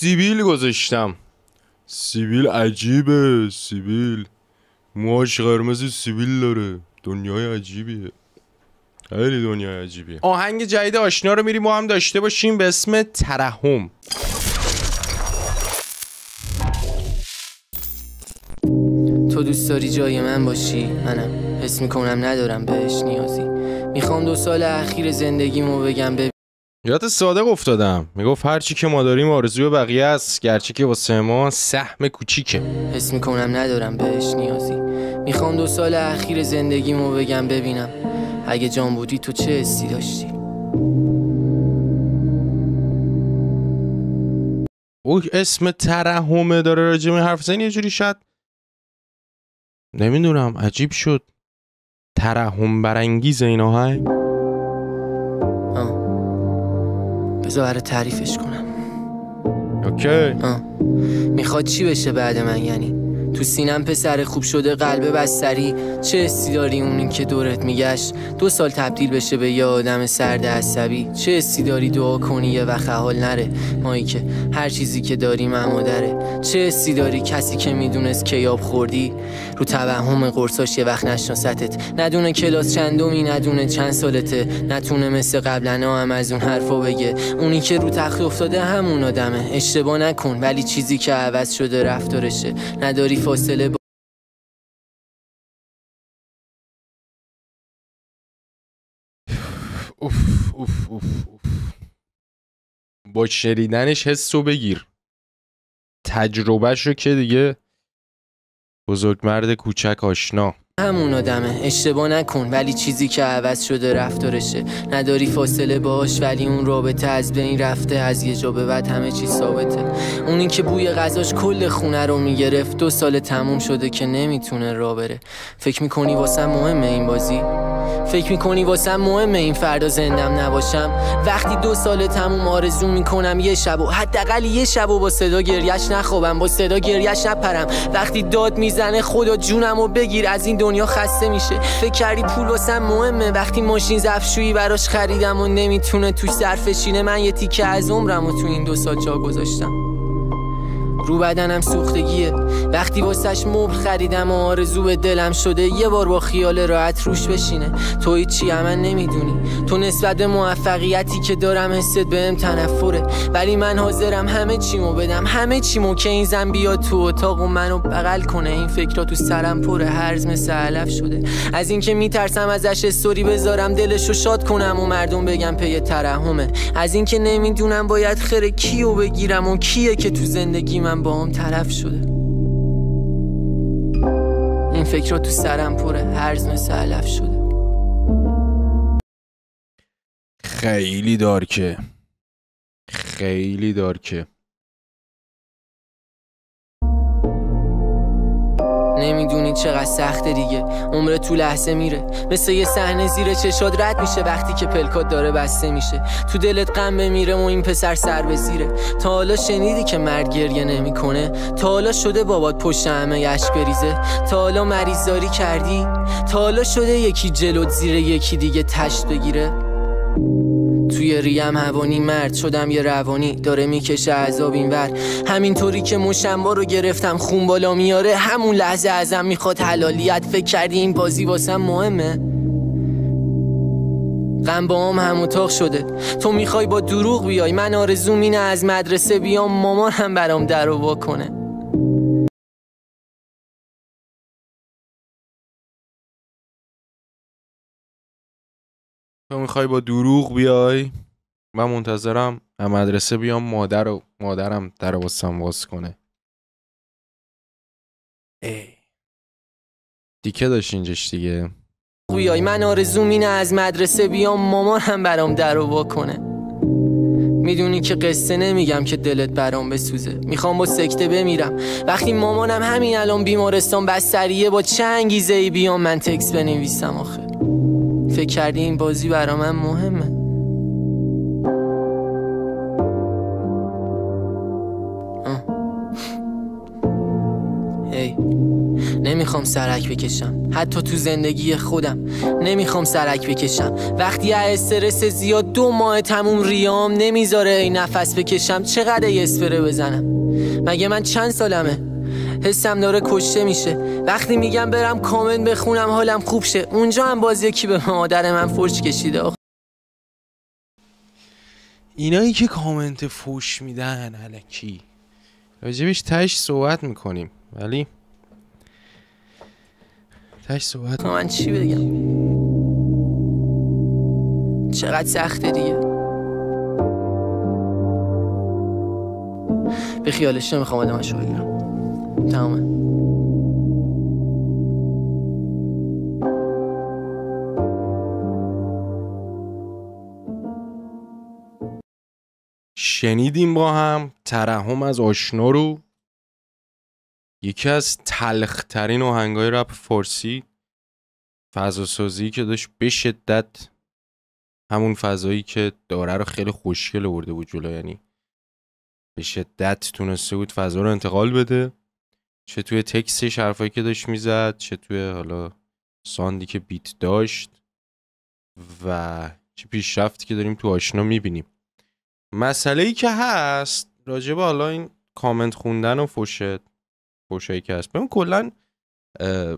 سیبیل گذاشتم سیبیل عجیبه سیبیل موهاش قرمز سیبیل داره دنیای عجیبیه خیلی دنیای عجیبیه آهنگ جدید آشنا رو میریم و هم داشته باشیم به اسم ترحم تو دوست داری جای من باشی منم حس میکنم ندارم بهش نیازی میخوام دو سال اخیر زندگیمو بگم به یاد صادق افتادم میگفت هر چی که ما داریم آرزوی بقیه است گرچه که واسه ما سهم کوچیکه حس میکنم ندارم بهش نیازی میخوام دو سال اخیر زندگیمو بگم ببینم اگه جان بودی تو چه حسی داشتی او اسم ترحمه داره راجمی حرف زنی یه جوری شد نمیدونم عجیب شد ترحم برانگیز این آهنگ بذار تعریفش کنم اوکی okay. میخواد چی بشه بعد من یعنی تو سینم پسر خوب شده قلب بستری چه حسی داری اونی که دورت میگشت دو سال تبدیل بشه به یه آدم سرد عصبی چه حسی داری دعا کنی یه وقت حال نره مایی که هر چیزی که داری مادره چه حسی داری کسی که میدونست کیاب خوردی رو توهم قرصاش یه وقت نشناستت ندونه کلاس چندومی ندونه چند سالته نتونه مثل قبلا هم از اون حرفا بگه اونی که رو تخت افتاده همون آدمه اشتباه نکن ولی چیزی که عوض شده رفتارشه نداری فاصله با شریدنش حس رو بگیر تجربه رو که دیگه بزرگمرد کوچک آشنا همون آدمه اشتباه نکن ولی چیزی که عوض شده رفتارشه نداری فاصله باش ولی اون رابطه از بین رفته از یه جا به بعد همه چیز ثابته اونی که بوی غذاش کل خونه رو میگرفت دو سال تموم شده که نمیتونه را بره فکر میکنی واسه مهمه این بازی فکر میکنی واسم مهمه این فردا زندم نباشم وقتی دو سال تموم آرزو میکنم یه شب و حداقل یه شب و با صدا گریش نخوابم با صدا گریش نپرم وقتی داد میزنه خدا جونم و بگیر از این دنیا خسته میشه فکر کردی پول واسم مهمه وقتی ماشین زفشویی براش خریدم و نمیتونه توش صرفشینه من یه تیکه از عمرم و تو این دو سال جا گذاشتم رو بدنم سوختگیه وقتی واسش مبل خریدم و آرزو به دلم شده یه بار با خیال راحت روش بشینه توی چی من نمیدونی تو نسبت به موفقیتی که دارم حست بهم تنفره ولی من حاضرم همه چیمو بدم همه چیمو که این زن بیاد تو اتاق و منو بغل کنه این فکر تو سرم پر هرز مثل علف شده از اینکه میترسم ازش استوری بذارم دلشو شاد کنم و مردم بگم پی ترحمه از اینکه نمیدونم باید خیر کیو بگیرم و کیه که تو زندگی من با هم طرف شده این فکرها تو سرم پره هر زن سلف شده خیلی دارکه خیلی دارکه نمیدونی چقدر سخته دیگه عمر تو لحظه میره مثل یه صحنه زیر چشاد رد میشه وقتی که پلکات داره بسته میشه تو دلت غم میره و این پسر سر به زیره تا حالا شنیدی که مرد گریه نمیکنه تا حالا شده بابات پشت همه یش بریزه تا حالا مریضداری کردی تا حالا شده یکی جلو زیر یکی دیگه تشت بگیره توی ریم هوانی مرد شدم یه روانی داره میکشه عذاب اینور همینطوری که مشنبا رو گرفتم خون بالا میاره همون لحظه ازم میخواد حلالیت فکر کردی این بازی واسم مهمه غم با هم هم اتاق شده تو میخوای با دروغ بیای من آرزوم اینه از مدرسه بیام مامان هم برام در با کنه تو میخوای با دروغ بیای من منتظرم از مدرسه بیام مادر و مادرم در واسم واس کنه ای دیگه داشت اینجاش دیگه بیای من آرزو مینه از مدرسه بیام مامان هم برام در و کنه میدونی که قصه نمیگم که دلت برام بسوزه میخوام با سکته بمیرم وقتی مامانم همین الان بیمارستان بستریه با چه انگیزه ای بیام من تکس بنویسم آخه فکر کردی این بازی برا من مهمه نمیخوام سرک بکشم حتی تو زندگی خودم نمیخوام سرک بکشم وقتی استرس زیاد دو ماه تموم ریام نمیذاره این نفس بکشم چقدر اسپره بزنم مگه من چند سالمه حسم داره کشته میشه وقتی میگم برم کامنت بخونم حالم خوب شه اونجا هم باز یکی به مادر من فرش کشیده اینایی که کامنت فوش میدن علکی راجبش تش صحبت میکنیم ولی تش صحبت من چی بگم چقدر سخته دیگه به خیالش نمیخوام آدمش شنیدیم با هم ترحم از آشنا رو یکی از تلخترین آهنگای رپ فارسی سازی که داشت به شدت همون فضایی که داره رو خیلی خوشگل برده بود جلو یعنی به شدت تونسته بود فضا رو انتقال بده چه توی تکسش حرفایی که داشت میزد چه توی حالا ساندی که بیت داشت و چه پیشرفتی که داریم تو آشنا میبینیم مسئله ای که هست راجب حالا این کامنت خوندن و فوشت فوشایی که هست ببین کلا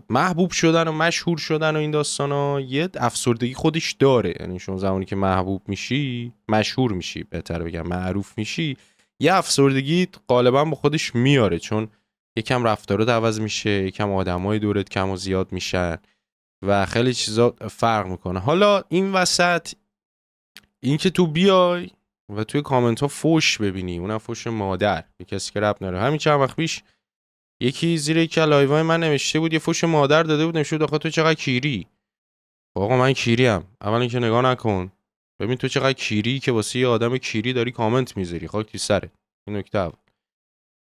محبوب شدن و مشهور شدن و این داستان ها یه افسردگی خودش داره یعنی شما زمانی که محبوب میشی مشهور میشی بهتر بگم معروف میشی یه افسردگی غالبا با خودش میاره چون یکم رو عوض میشه یکم های دورت کم و زیاد میشن و خیلی چیزا فرق میکنه حالا این وسط این که تو بیای و توی کامنت ها فوش ببینی اونم فوش مادر به کسی که رب نداره همین چند وقت پیش یکی زیر یکی لایوهای من نوشته بود یه فوش مادر داده بود نمیشه تو چقدر کیری آقا من کیریم اول که نگاه نکن ببین تو چقدر کیری که واسه یه آدم کیری داری کامنت میذاری خاک تو سرت این نکته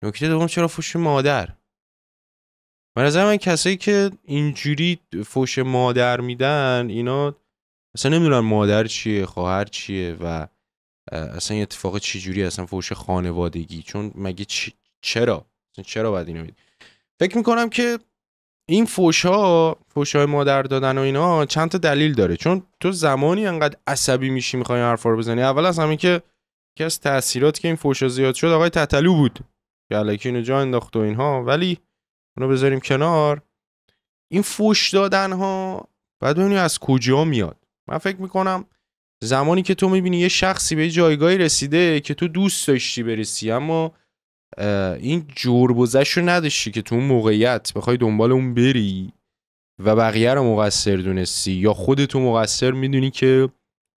نکته دوم چرا فوش مادر من از من کسایی که اینجوری فوش مادر میدن اینا اصلا نمیدونن مادر چیه خواهر چیه و اصلا این اتفاق چی جوری اصلا فوش خانوادگی چون مگه چرا اصلا چرا باید اینو میدی فکر میکنم که این فوش ها فوش های مادر دادن و اینا چند تا دلیل داره چون تو زمانی انقدر عصبی میشی میخوای حرفا رو بزنی اول از همه که یکی از تاثیرات که این فوشا زیاد شد آقای تتلو بود که اینو جا انداخت و اینها ولی اونو بذاریم کنار این فوش دادن ها بعد از کجا میاد من فکر میکنم زمانی که تو میبینی یه شخصی به جایگاهی رسیده که تو دوست داشتی برسی اما این جربزش رو نداشتی که تو اون موقعیت بخوای دنبال اون بری و بقیه رو مقصر دونستی یا خودتو مقصر میدونی که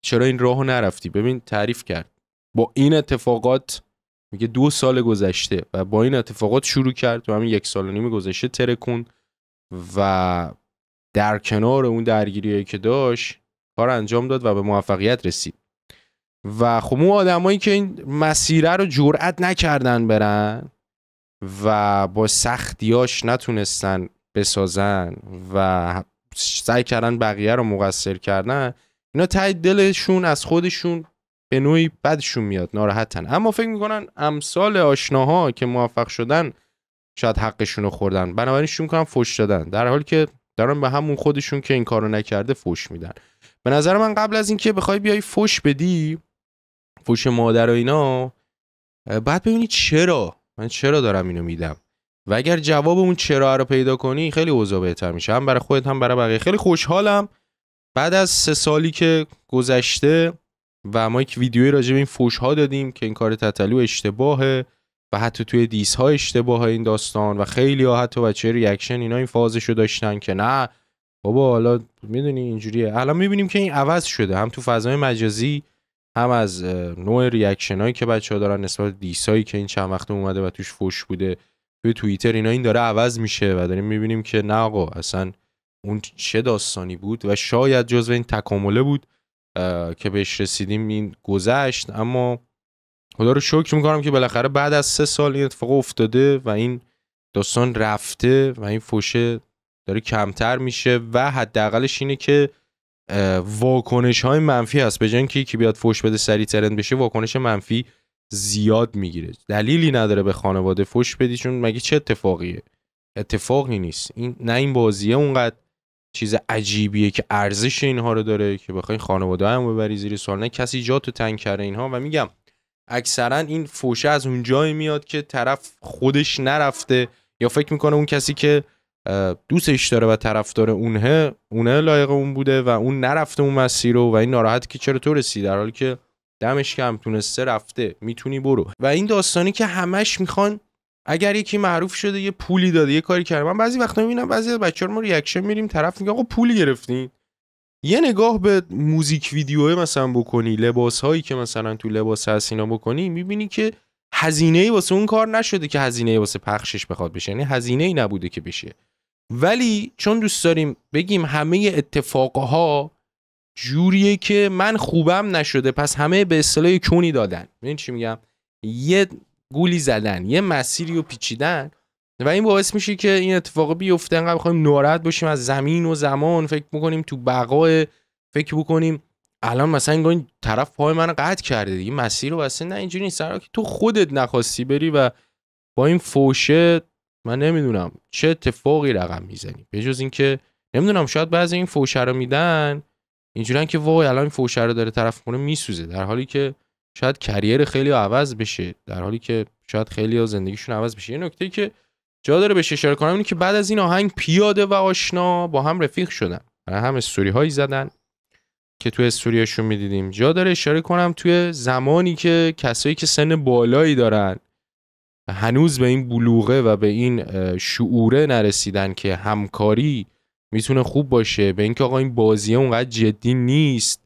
چرا این راه نرفتی ببین تعریف کرد با این اتفاقات میگه دو سال گذشته و با این اتفاقات شروع کرد تو همین یک سال و نیم گذشته ترکون و در کنار اون درگیریایی که داشت کار انجام داد و به موفقیت رسید و خب اون آدمایی که این مسیره رو جرأت نکردن برن و با سختیاش نتونستن بسازن و سعی کردن بقیه رو مقصر کردن اینا تایید دلشون از خودشون به نوعی بدشون میاد ناراحتن اما فکر میکنن امثال آشناها که موفق شدن شاید حقشون رو خوردن بنابراین شروع میکنن فوش دادن در حالی که دارن به همون خودشون که این کارو نکرده فوش میدن به نظر من قبل از اینکه بخوای بیای فوش بدی فوش مادر و اینا بعد ببینی چرا من چرا دارم اینو میدم و اگر جواب اون چرا رو پیدا کنی خیلی اوضاع بهتر میشه هم برای خودت هم برای بقیه خیلی خوشحالم بعد از سه سالی که گذشته و ما یک ویدیوی راجع به این فوش ها دادیم که این کار تطلو اشتباهه و حتی توی دیس ها اشتباه این داستان و خیلی ها حتی بچه ریاکشن اینا این فازش رو داشتن که نه بابا حالا میدونی اینجوریه الان میبینیم که این عوض شده هم تو فضای مجازی هم از نوع ریاکشن هایی که بچه ها دارن نسبت دیس هایی که این چند وقت اومده و توش فوش بوده توی توییتر اینا این داره عوض میشه و داریم میبینیم که نه اصلا اون چه داستانی بود و شاید جزو این تکامله بود که بهش رسیدیم این گذشت اما خدا رو شکر میکنم که بالاخره بعد از سه سال این اتفاق افتاده و این داستان رفته و این فوشه داره کمتر میشه و حداقلش اینه که واکنش های منفی هست به جای که بیاد فوش بده سری ترند بشه واکنش منفی زیاد میگیره دلیلی نداره به خانواده فوش بدی چون مگه چه اتفاقیه اتفاقی نیست این نه این بازیه اونقدر چیز عجیبیه که ارزش اینها رو داره که بخوای خانواده هم ببری زیر سوال نه کسی جا تو تنگ کرده اینها و میگم اکثرا این فوشه از اون میاد که طرف خودش نرفته یا فکر میکنه اون کسی که دوستش داره و داره اونه اونه لایق اون بوده و اون نرفته اون مسیر رو و این ناراحت که چرا تو رسی در حالی که دمش کم تونسته رفته میتونی برو و این داستانی که همش میخوان اگر یکی معروف شده یه پولی داده یه کاری کرده من بعضی وقتا میبینم بعضی بچه ما ریاکشن میریم طرف میگه آقا پول گرفتین یه نگاه به موزیک ویدیو مثلا بکنی لباس هایی که مثلا تو لباس هست اینا بکنی میبینی که هزینه واسه اون کار نشده که هزینه واسه پخشش بخواد بشه یعنی هزینه ای نبوده که بشه ولی چون دوست داریم بگیم همه اتفاقها جوریه که من خوبم نشده پس همه به اصطلاح کونی دادن ببین چی میگم یه گولی زدن یه مسیری رو پیچیدن و این باعث میشه که این اتفاق بیفته انقدر بخوایم ناراحت باشیم از زمین و زمان فکر میکنیم تو بقای فکر بکنیم الان مثلا این طرف پای من رو قطع کرده دیگه مسیر رو نه اینجوری نیست که تو خودت نخواستی بری و با این فوشه من نمیدونم چه اتفاقی رقم میزنی به جز اینکه نمیدونم شاید بعضی این فوشه رو میدن اینجوریه که وای الان این فوشه رو داره طرف خونه میسوزه در حالی که شاید کریر خیلی عوض بشه در حالی که شاید خیلی ها زندگیشون عوض بشه یه نکته که جا داره بشه اشاره کنم اینه که بعد از این آهنگ پیاده و آشنا با هم رفیق شدن هم استوری هایی زدن که توی استوریاشون میدیدیم جا داره اشاره کنم توی زمانی که کسایی که سن بالایی دارن هنوز به این بلوغه و به این شعوره نرسیدن که همکاری میتونه خوب باشه به اینکه آقا این بازیه اونقدر جدی نیست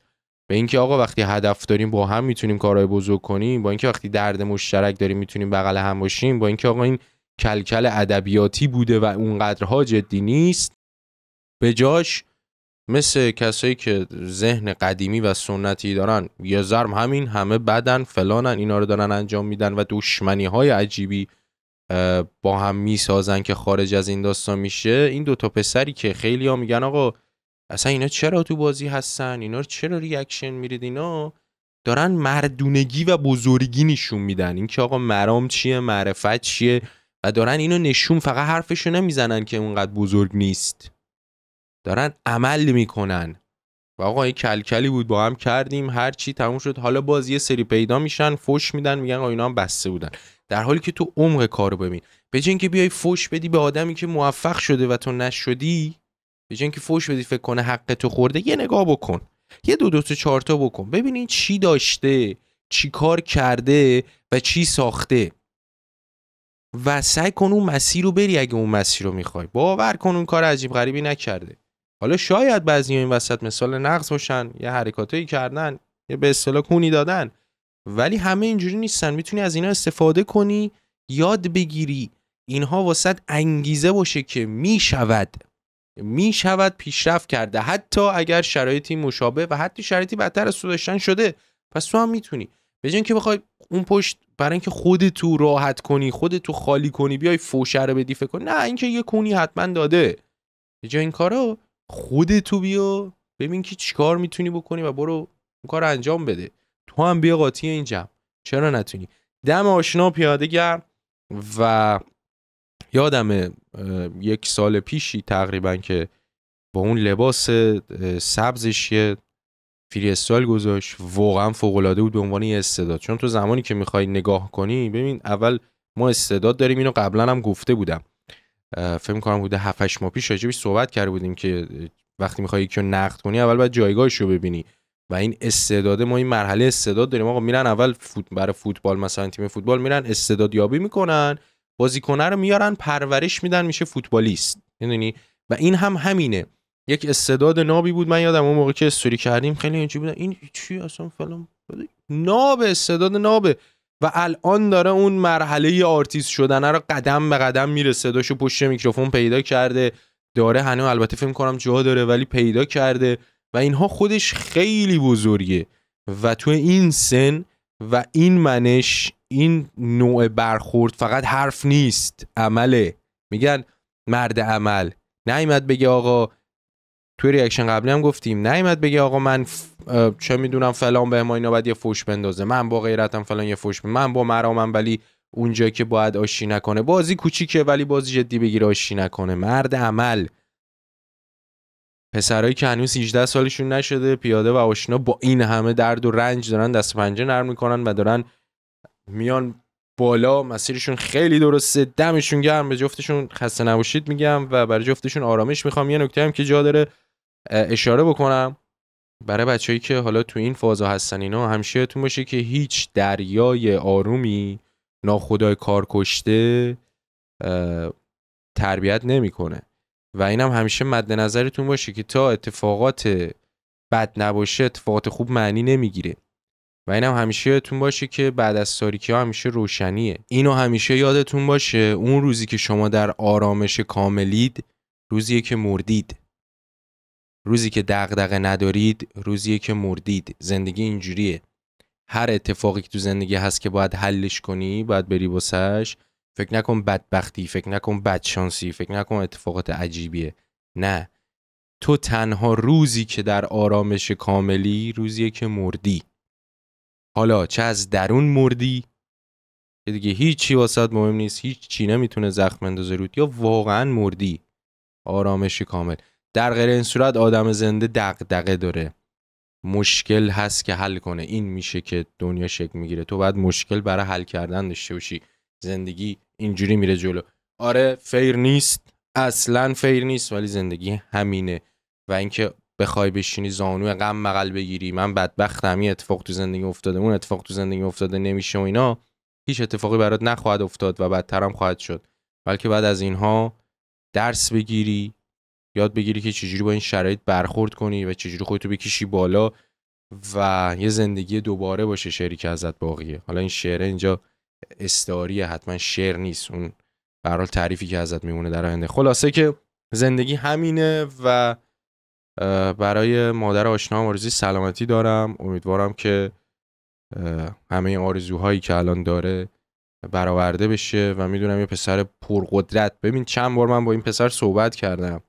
به اینکه آقا وقتی هدف داریم با هم میتونیم کارهای بزرگ کنیم با اینکه وقتی درد مشترک داریم میتونیم بغل هم باشیم با اینکه آقا این کلکل ادبیاتی بوده و اونقدرها جدی نیست به جاش مثل کسایی که ذهن قدیمی و سنتی دارن یه زرم همین همه بدن فلانن اینا رو دارن انجام میدن و دشمنی های عجیبی با هم میسازن که خارج از این داستان میشه این دوتا پسری که خیلی ها میگن آقا اصلا اینا چرا تو بازی هستن اینا چرا ریاکشن میرید اینا دارن مردونگی و بزرگی نشون میدن این که آقا مرام چیه معرفت چیه و دارن اینو نشون فقط حرفشو نمیزنن که اونقدر بزرگ نیست دارن عمل میکنن و آقا یه کلکلی بود با هم کردیم هر چی تموم شد حالا بازی یه سری پیدا میشن فوش میدن میگن آقا اینا هم بسته بودن در حالی که تو عمق کارو ببین به که بیای فوش بدی به آدمی که موفق شده و تو نشدی به اینکه فوش بدی فکر کنه حق تو خورده یه نگاه بکن یه دو دو تا چهار تا بکن ببینین چی داشته چی کار کرده و چی ساخته و سعی کن اون مسیر رو بری اگه اون مسیر رو میخوای باور کن اون کار عجیب غریبی نکرده حالا شاید بعضی این وسط مثال نقص باشن یه حرکاتایی کردن یه به اصطلاح کونی دادن ولی همه اینجوری نیستن میتونی از اینا استفاده کنی یاد بگیری اینها واسط انگیزه باشه که میشود می شود پیشرفت کرده حتی اگر شرایطی مشابه و حتی شرایطی بدتر از تو داشتن شده پس تو هم میتونی به که بخوای اون پشت برای اینکه خودت تو راحت کنی خودت تو خالی کنی بیای رو بدی فکر نه اینکه یه کونی حتما داده به این کارو خودت تو بیا ببین که چیکار میتونی بکنی و برو اون کارو انجام بده تو هم بیا قاطی این چرا نتونی دم آشنا پیاده گرم و یادمه یک سال پیشی تقریبا که با اون لباس سبزش یه فری استایل گذاشت واقعا فوق العاده بود به عنوان یه استعداد چون تو زمانی که میخوای نگاه کنی ببین اول ما استعداد داریم اینو قبلا هم گفته بودم فکر کنم بوده 7 ماه پیش راجبش صحبت کرده بودیم که وقتی میخوای یکی رو نقد کنی اول باید جایگاهش رو ببینی و این استعداد ما این مرحله استعداد داریم آقا میرن اول فوت برای فوتبال مثلا تیم فوتبال میرن استعداد یابی میکنن بازیکنه رو میارن پرورش میدن میشه فوتبالیست میدونی و این هم همینه یک استعداد نابی بود من یادم اون موقع که استوری کردیم خیلی اینجوری بود این چی اصلا فلان ناب استعداد نابه و الان داره اون مرحله آرتیست شدنه رو قدم به قدم میره صداشو پشت میکروفون پیدا کرده داره هنو البته فکر کنم جا داره ولی پیدا کرده و اینها خودش خیلی بزرگه و تو این سن و این منش این نوع برخورد فقط حرف نیست عمله میگن مرد عمل نیمد بگه آقا توی ریاکشن قبلی هم گفتیم نیمد بگه آقا من ف... چه میدونم فلان به ما اینا باید یه فوش بندازه من با غیرتم فلان یه فوش بندازه. من با مرامم ولی اونجا که باید آشی نکنه بازی کوچیکه ولی بازی جدی بگیر آشی نکنه مرد عمل پسرایی که هنوز 18 سالشون نشده پیاده و آشنا با این همه درد و رنج دارن دست پنجه نرم میکنن و دارن میان بالا مسیرشون خیلی درسته دمشون گرم به جفتشون خسته نباشید میگم و برای جفتشون آرامش میخوام یه نکته هم که جا داره اشاره بکنم برای بچههایی که حالا تو این فازا هستن اینا همیشه تو باشه که هیچ دریای آرومی ناخدای کار کشته تربیت نمیکنه و اینم هم همیشه مد نظرتون باشه که تا اتفاقات بد نباشه اتفاقات خوب معنی نمیگیره و اینم همیشه یادتون باشه که بعد از تاریکی ها همیشه روشنیه اینو همیشه یادتون باشه اون روزی که شما در آرامش کاملید روزیه که مردید روزی که دغدغه ندارید روزیه که مردید زندگی اینجوریه هر اتفاقی که تو زندگی هست که باید حلش کنی باید بری واسش فکر نکن بدبختی فکر نکن بدشانسی فکر نکن اتفاقات عجیبیه نه تو تنها روزی که در آرامش کاملی روزی که مردی حالا چه از درون مردی که دیگه هیچی واست مهم نیست هیچ چی نمیتونه زخم اندازه رود یا واقعا مردی آرامشی کامل در غیر این صورت آدم زنده دقه داره مشکل هست که حل کنه این میشه که دنیا شکل میگیره تو باید مشکل برای حل کردن داشته باشی زندگی اینجوری میره جلو آره فیر نیست اصلا فیر نیست ولی زندگی همینه و اینکه بخوای بشینی زانو غم مقل بگیری من بدبختم این اتفاق تو زندگی افتاده اون اتفاق تو زندگی افتاده نمیشه و اینا هیچ اتفاقی برات نخواهد افتاد و بدتر هم خواهد شد بلکه بعد از اینها درس بگیری یاد بگیری که چجوری با این شرایط برخورد کنی و چجوری خودتو بکشی بالا و یه زندگی دوباره باشه شعری که ازت باقیه حالا این شعر اینجا استعاریه حتما شعر نیست اون به تعریفی که ازت میمونه در آینده خلاصه که زندگی همینه و برای مادر آشنا آرزوی سلامتی دارم امیدوارم که همه این آرزوهایی که الان داره برآورده بشه و میدونم یه پسر پرقدرت ببین چند بار من با این پسر صحبت کردم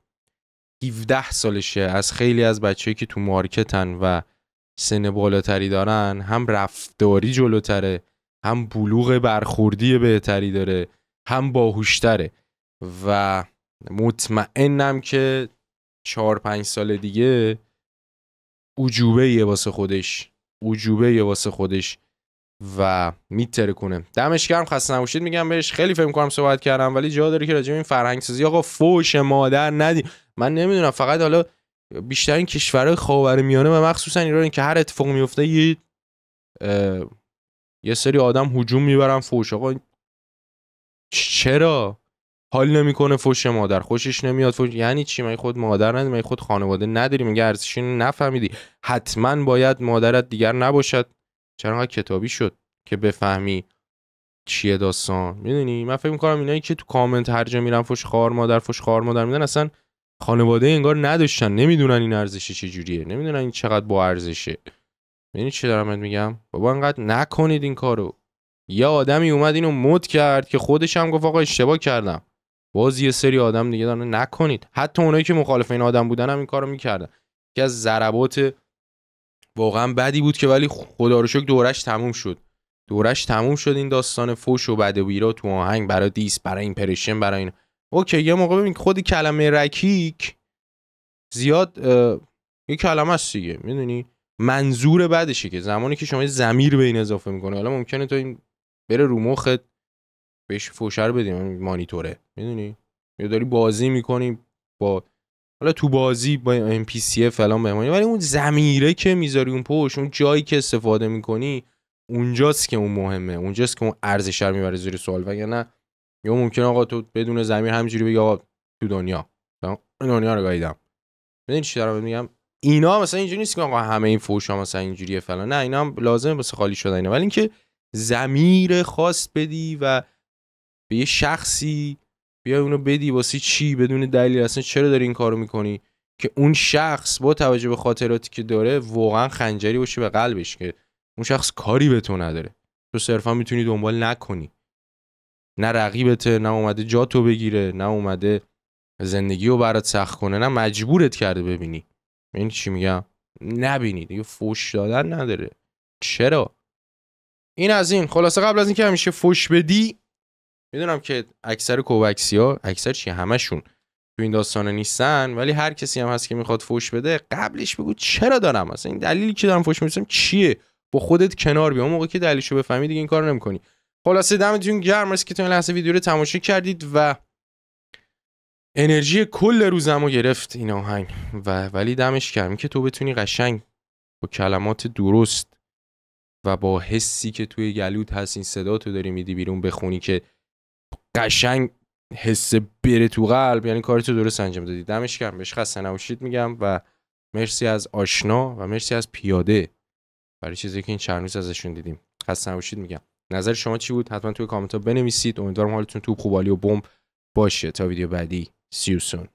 17 سالشه از خیلی از بچه‌ای که تو مارکتن و سن بالاتری دارن هم رفتاری جلوتره هم بلوغ برخوردی بهتری داره هم باهوشتره و مطمئنم که چهار، پنج سال دیگه عجوبه واسه خودش عجوبه واسه خودش و میتره کنه دمش گرم خسته نباشید میگم بهش خیلی فکر کنم صحبت کردم ولی جا داره که راجع این فرهنگ سازی آقا فوش مادر ندی من نمیدونم فقط حالا بیشتر این کشورهای خاورمیانه و مخصوصا ایران که هر اتفاق میفته یه یه سری آدم هجوم میبرن فوش آقا چرا حال نمیکنه فوش مادر خوشش نمیاد فوش یعنی چی من خود مادر ندیم من خود خانواده نداری میگه ارزشش نفهمیدی حتما باید مادرت دیگر نباشد چرا کتابی شد که بفهمی چیه داستان میدونی من فکر میکنم اینایی که تو کامنت هر جا میرن فوش خار مادر فوش خار مادر میدن اصلا خانواده انگار نداشتن نمیدونن این ارزش جوریه نمیدونن این چقدر با ارزشه ببین چی دارم میگم بابا انقدر نکنید این کارو یه آدمی اومد اینو مد کرد که خودش هم گفت آقا اشتباه کردم باز یه سری آدم دیگه دارن نکنید حتی اونایی که مخالف این آدم بودن هم این کارو میکردن که از ضربات واقعا بدی بود که ولی خدا رو شکر دورش تموم شد دورش تموم شد این داستان فوش و بد و تو آهنگ برای دیس برای این برای این اوکی یه موقع ببین خود کلمه رکیک زیاد یه کلمه است دیگه میدونی منظور بدشه که زمانی که شما زمیر به این اضافه میکنه حالا ممکنه تو این بره رو مخت بهش فوشر بدیم مانیتوره میدونی یا داری بازی میکنی با حالا تو بازی با ام پی سی فلان بمانی ولی اون زمیره که میذاری اون پشت اون جایی که استفاده میکنی اونجاست که اون مهمه اونجاست که اون ارزش رو میبره زیر سوال وگرنه یا ممکن آقا تو بدون زمین همینجوری بگی آقا تو دنیا دنیا رو گاییدم ببین چی دارم میگم اینا مثلا اینجوری نیست که آقا همه این فوشا مثلا اینجوریه فلان نه اینا هم لازمه واسه خالی شدن اینا ولی اینکه زمیر خاص بدی و به یه شخصی بیا اونو بدی واسه چی بدون دلیل اصلا چرا داری این کارو میکنی که اون شخص با توجه به خاطراتی که داره واقعا خنجری باشه به قلبش که اون شخص کاری به تو نداره تو صرفا میتونی دنبال نکنی نه رقیبته نه اومده جا تو بگیره نه اومده زندگی رو برات سخت کنه نه مجبورت کرده ببینی این چی میگم نبینی دیگه فوش دادن نداره چرا این از این خلاصه قبل از اینکه همیشه فوش بدی میدونم که اکثر ها اکثر چی همشون تو این داستانه نیستن ولی هر کسی هم هست که میخواد فوش بده قبلش بگو چرا دارم اصلا این دلیلی که دارم فوش میدم چیه با خودت کنار بیا اون موقع که دلیلشو بفهمی دیگه این کارو نمیکنی خلاصه دمتون گرم مرسی که تو این لحظه ویدیو رو تماشا کردید و انرژی کل روزم رو گرفت این آهنگ و ولی دمش کردم که تو بتونی قشنگ با کلمات درست و با حسی که توی گلوت هست این صدا تو داری میدی بیرون بخونی که قشنگ حس بره تو قلب یعنی کارتو درست انجام دادی دمش گرم بهش خسته نباشید میگم و مرسی از آشنا و مرسی از پیاده برای چیزی که این چند روز ازشون دیدیم خسته نباشید میگم نظر شما چی بود حتما توی کامنت ها بنویسید امیدوارم حالتون تو خوبالی و بمب باشه تا ویدیو بعدی سیوسون